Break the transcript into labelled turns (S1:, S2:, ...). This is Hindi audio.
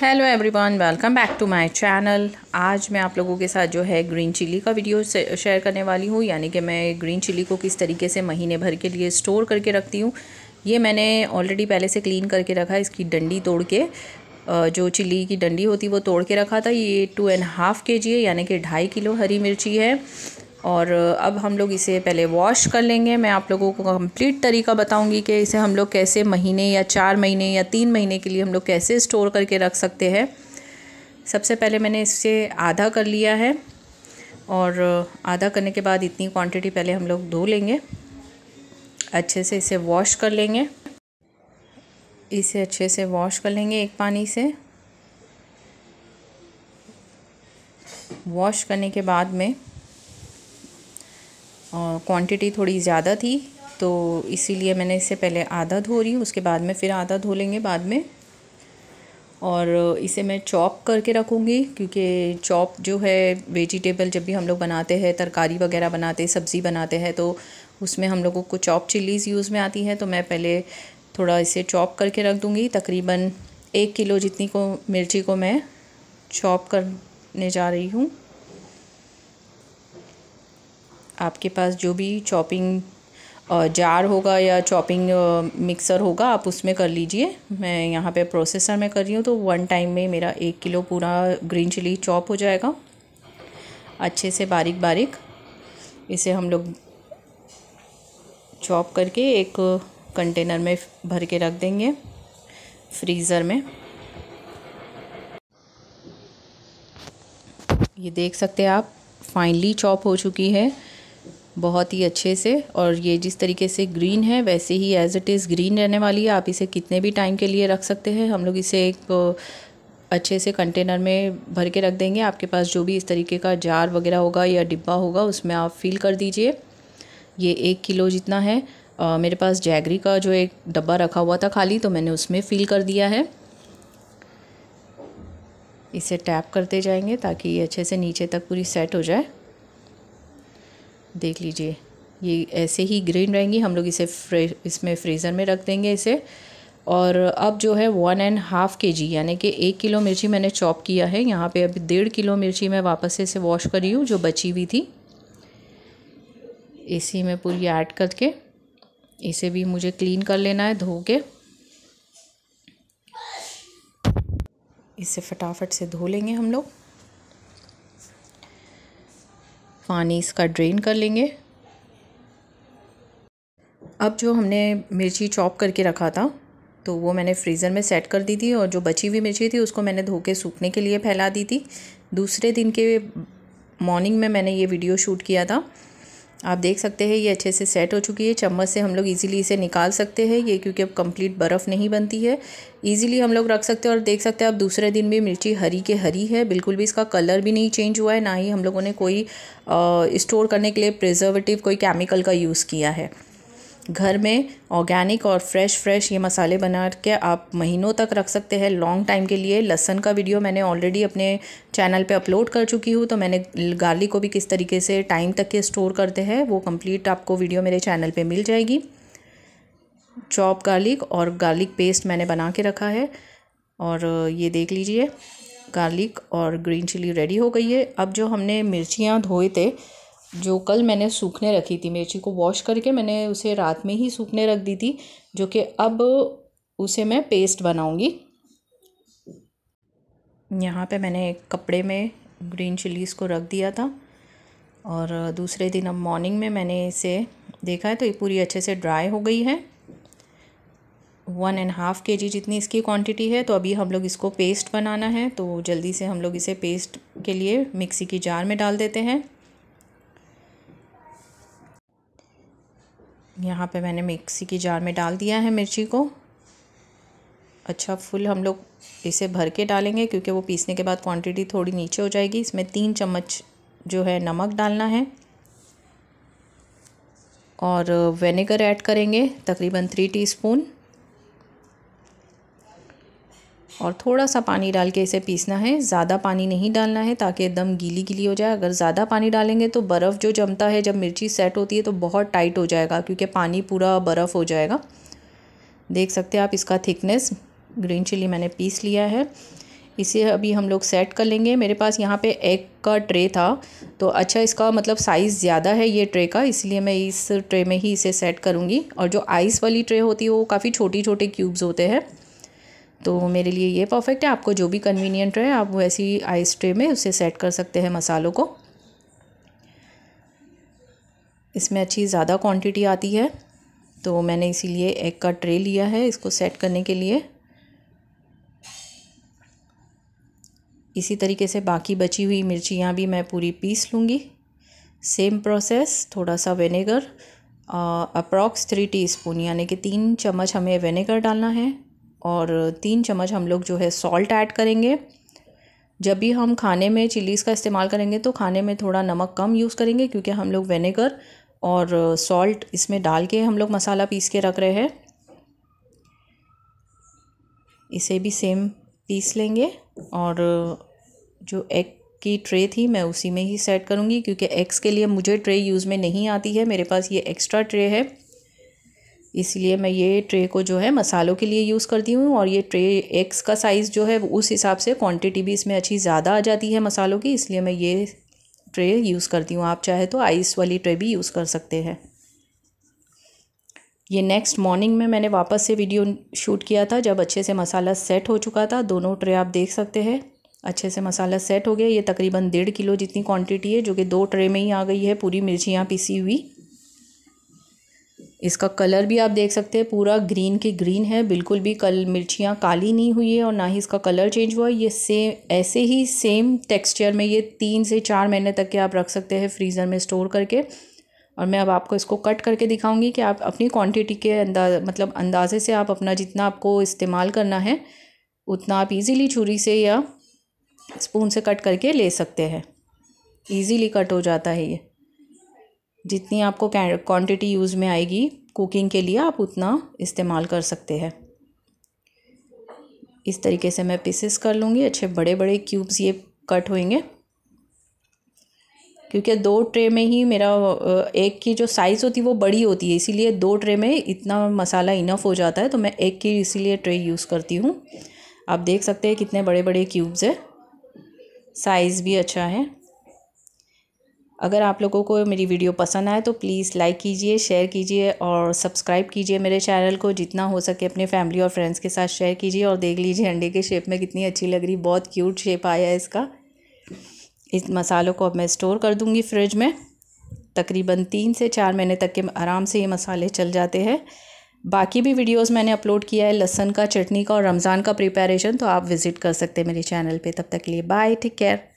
S1: hello everyone welcome back to my channel आज मैं आप लोगों के साथ जो है ग्रीन चिली का वीडियो शेयर करने वाली हूँ यानी कि मैं ग्रीन चिली को किस तरीके से महीने भर के लिए स्टोर करके रखती हूँ ये मैंने ऑलरेडी पहले से क्लीन करके रखा है इसकी डंडी तोड़ के जो चिली की डंडी होती वो तोड़ के रखा था ये टू एंड हाफ़ के जी है यानी कि ढाई किलो हरी मिर्ची है और अब हम लोग इसे पहले वॉश कर लेंगे मैं आप लोगों को कंप्लीट तरीका बताऊंगी कि इसे हम लोग कैसे महीने या चार महीने या तीन महीने के लिए हम लोग कैसे स्टोर करके रख सकते हैं सबसे पहले मैंने इसे आधा कर लिया है और आधा करने के बाद इतनी क्वांटिटी पहले हम लोग धो लेंगे अच्छे से इसे वॉश कर लेंगे इसे अच्छे से वॉश कर लेंगे एक पानी से वॉश करने के बाद में और क्वांटिटी थोड़ी ज़्यादा थी तो इसीलिए मैंने इसे पहले आधा धो रही हूँ उसके बाद में फिर आधा धो लेंगे बाद में और इसे मैं चॉप करके रखूँगी क्योंकि चॉप जो है वेजिटेबल जब भी हम लोग बनाते हैं तरकारी वगैरह बनाते हैं सब्ज़ी बनाते हैं तो उसमें हम लोगों को चॉप चिल्लीज़ यूज़ में आती हैं तो मैं पहले थोड़ा इसे चॉप करके रख दूँगी तकरीबन एक किलो जितनी को मिर्ची को मैं चॉप करने जा रही हूँ आपके पास जो भी चॉपिंग जार होगा या चॉपिंग मिक्सर होगा आप उसमें कर लीजिए मैं यहाँ पे प्रोसेसर में कर रही हूँ तो वन टाइम में मेरा एक किलो पूरा ग्रीन चिली चॉप हो जाएगा अच्छे से बारीक बारीक इसे हम लोग चॉप करके एक कंटेनर में भर के रख देंगे फ्रीज़र में ये देख सकते हैं आप फाइनली चॉप हो चुकी है बहुत ही अच्छे से और ये जिस तरीके से ग्रीन है वैसे ही एज़ इट इज़ ग्रीन रहने वाली है आप इसे कितने भी टाइम के लिए रख सकते हैं हम लोग इसे एक अच्छे से कंटेनर में भर के रख देंगे आपके पास जो भी इस तरीके का जार वगैरह होगा या डिब्बा होगा उसमें आप फिल कर दीजिए ये एक किलो जितना है आ, मेरे पास जैगरी का जो एक डब्बा रखा हुआ था खाली तो मैंने उसमें फिल कर दिया है इसे टैप करते जाएंगे ताकि ये अच्छे से नीचे तक पूरी सेट हो जाए देख लीजिए ये ऐसे ही ग्रीन रहेंगी हम लोग इसे फ्रे इसमें फ्रीज़र में रख देंगे इसे और अब जो है वन एंड हाफ़ के जी यानी कि एक किलो मिर्ची मैंने चॉप किया है यहाँ पे अभी डेढ़ किलो मिर्ची मैं वापस से इसे वॉश करी हूँ जो बची हुई थी इसी में पूरी ऐड करके इसे भी मुझे क्लीन कर लेना है धो के इसे फटाफट से धो लेंगे हम लोग पानी इसका ड्रेन कर लेंगे अब जो हमने मिर्ची चॉप करके रखा था तो वो मैंने फ्रीज़र में सेट कर दी थी और जो बची हुई मिर्ची थी उसको मैंने धो के सूखने के लिए फैला दी थी दूसरे दिन के मॉर्निंग में मैंने ये वीडियो शूट किया था आप देख सकते हैं ये अच्छे से सेट हो चुकी है चम्मच से हम लोग इजीली इसे निकाल सकते हैं ये क्योंकि अब कंप्लीट बर्फ़ नहीं बनती है इजीली हम लोग रख सकते हैं और देख सकते हैं आप दूसरे दिन भी मिर्ची हरी के हरी है बिल्कुल भी इसका कलर भी नहीं चेंज हुआ है ना ही हम लोगों ने कोई स्टोर करने के लिए प्रिजर्वेटिव कोई केमिकल का यूज़ किया है घर में ऑर्गेनिक और फ्रेश फ्रेश ये मसाले बना के आप महीनों तक रख सकते हैं लॉन्ग टाइम के लिए लहसन का वीडियो मैंने ऑलरेडी अपने चैनल पे अपलोड कर चुकी हूँ तो मैंने गार्लिक को भी किस तरीके से टाइम तक के स्टोर करते हैं वो कंप्लीट आपको वीडियो मेरे चैनल पे मिल जाएगी चॉप गार्लिक और गार्लिक पेस्ट मैंने बना के रखा है और ये देख लीजिए गार्लिक और ग्रीन चिली रेडी हो गई है अब जो हमने मिर्चियाँ धोए थे जो कल मैंने सूखने रखी थी मिर्ची को वॉश करके मैंने उसे रात में ही सूखने रख दी थी जो कि अब उसे मैं पेस्ट बनाऊंगी यहाँ पे मैंने एक कपड़े में ग्रीन चिलीज़ को रख दिया था और दूसरे दिन अब मॉर्निंग में मैंने इसे देखा है तो ये पूरी अच्छे से ड्राई हो गई है वन एंड हाफ़ के जी जितनी इसकी क्वांटिटी है तो अभी हम लोग इसको पेस्ट बनाना है तो जल्दी से हम लोग इसे पेस्ट के लिए मिक्सी की जार में डाल देते हैं यहाँ पे मैंने मिक्सी की जार में डाल दिया है मिर्ची को अच्छा फुल हम लोग इसे भर के डालेंगे क्योंकि वो पीसने के बाद क्वांटिटी थोड़ी नीचे हो जाएगी इसमें तीन चम्मच जो है नमक डालना है और वेनेगर ऐड करेंगे तकरीबन थ्री टीस्पून और थोड़ा सा पानी डाल के इसे पीसना है ज़्यादा पानी नहीं डालना है ताकि एकदम गीली गीली हो जाए अगर ज़्यादा पानी डालेंगे तो बर्फ़ जो जमता है जब मिर्ची सेट होती है तो बहुत टाइट हो जाएगा क्योंकि पानी पूरा बर्फ़ हो जाएगा देख सकते हैं आप इसका थिकनेस ग्रीन चिली मैंने पीस लिया है इसे अभी हम लोग सेट कर लेंगे मेरे पास यहाँ पे एग का ट्रे था तो अच्छा इसका मतलब साइज़ ज़्यादा है ये ट्रे का इसलिए मैं इस ट्रे में ही इसे सेट करूँगी और जो आइस वाली ट्रे होती है वो काफ़ी छोटी छोटे क्यूब्स होते हैं तो मेरे लिए ये परफेक्ट है आपको जो भी कन्वीनियंट रहे आप वैसी आइस ट्रे में उसे सेट कर सकते हैं मसालों को इसमें अच्छी ज़्यादा क्वांटिटी आती है तो मैंने इसीलिए एग का ट्रे लिया है इसको सेट करने के लिए इसी तरीके से बाकी बची हुई मिर्चियाँ भी मैं पूरी पीस लूँगी सेम प्रोसेस थोड़ा सा वेनेगर अप्रॉक्स थ्री टीस्पून यानी कि तीन चम्मच हमें विनेगर डालना है और तीन चम्मच हम लोग जो है सॉल्ट ऐड करेंगे जब भी हम खाने में चिलीज़ का इस्तेमाल करेंगे तो खाने में थोड़ा नमक कम यूज़ करेंगे क्योंकि हम लोग वेनेगर और सॉल्ट इसमें डाल के हम लोग मसाला पीस के रख रहे हैं इसे भी सेम पीस लेंगे और जो एग की ट्रे थी मैं उसी में ही सेट करूँगी क्योंकि एग्स के लिए मुझे ट्रे यूज़ में नहीं आती है मेरे पास ये एक्स्ट्रा ट्रे है इसलिए मैं ये ट्रे को जो है मसालों के लिए यूज़ करती हूँ और ये ट्रे एग्स का साइज़ जो है उस हिसाब से क्वांटिटी भी इसमें अच्छी ज़्यादा आ जाती है मसालों की इसलिए मैं ये ट्रे यूज़ करती हूँ आप चाहे तो आइस वाली ट्रे भी यूज़ कर सकते हैं ये नेक्स्ट मॉर्निंग में मैंने वापस से वीडियो शूट किया था जब अच्छे से मसाला सेट हो चुका था दोनों ट्रे आप देख सकते हैं अच्छे से मसाला सेट हो गया ये तकरीबन डेढ़ किलो जितनी क्वांटिटी है जो कि दो ट्रे में ही आ गई है पूरी मिर्चियाँ पीसी हुई इसका कलर भी आप देख सकते हैं पूरा ग्रीन के ग्रीन है बिल्कुल भी कल मिर्चियाँ काली नहीं हुई है और ना ही इसका कलर चेंज हुआ ये सेम ऐसे ही सेम टेक्सचर में ये तीन से चार महीने तक के आप रख सकते हैं फ्रीज़र में स्टोर करके और मैं अब आपको इसको कट करके दिखाऊंगी कि आप अपनी क्वांटिटी के अंदाज मतलब अंदाजे से आप अपना जितना आपको इस्तेमाल करना है उतना आप इजीली छुरी से या स्पून से कट करके ले सकते हैं इजीली कट हो जाता है ये जितनी आपको क्वांटिटी यूज़ में आएगी कुकिंग के लिए आप उतना इस्तेमाल कर सकते हैं इस तरीके से मैं पीसेस कर लूँगी अच्छे बड़े बड़े क्यूब्स ये कट होंगे क्योंकि दो ट्रे में ही मेरा एक की जो साइज़ होती है वो बड़ी होती है इसीलिए दो ट्रे में इतना मसाला इनफ हो जाता है तो मैं एक की इसीलिए ट्रे यूज़ करती हूँ आप देख सकते हैं कितने बड़े बड़े क्यूब्स है साइज़ भी अच्छा है अगर आप लोगों को मेरी वीडियो पसंद आए तो प्लीज़ लाइक कीजिए शेयर कीजिए और सब्सक्राइब कीजिए मेरे चैनल को जितना हो सके अपने फैमिली और फ्रेंड्स के साथ शेयर कीजिए और देख लीजिए अंडे के शेप में कितनी अच्छी लग रही बहुत क्यूट शेप आया है इसका इस मसालों को अब मैं स्टोर कर दूँगी फ्रिज में तकरीबन तीन से चार महीने तक के आराम से ये मसाले चल जाते हैं बाकी भी वीडियोस मैंने अपलोड किया है लहसन का चटनी का और रमज़ान का प्रिपरेशन तो आप विज़िट कर सकते हैं मेरे चैनल पे तब तक के लिए बाय टेक केयर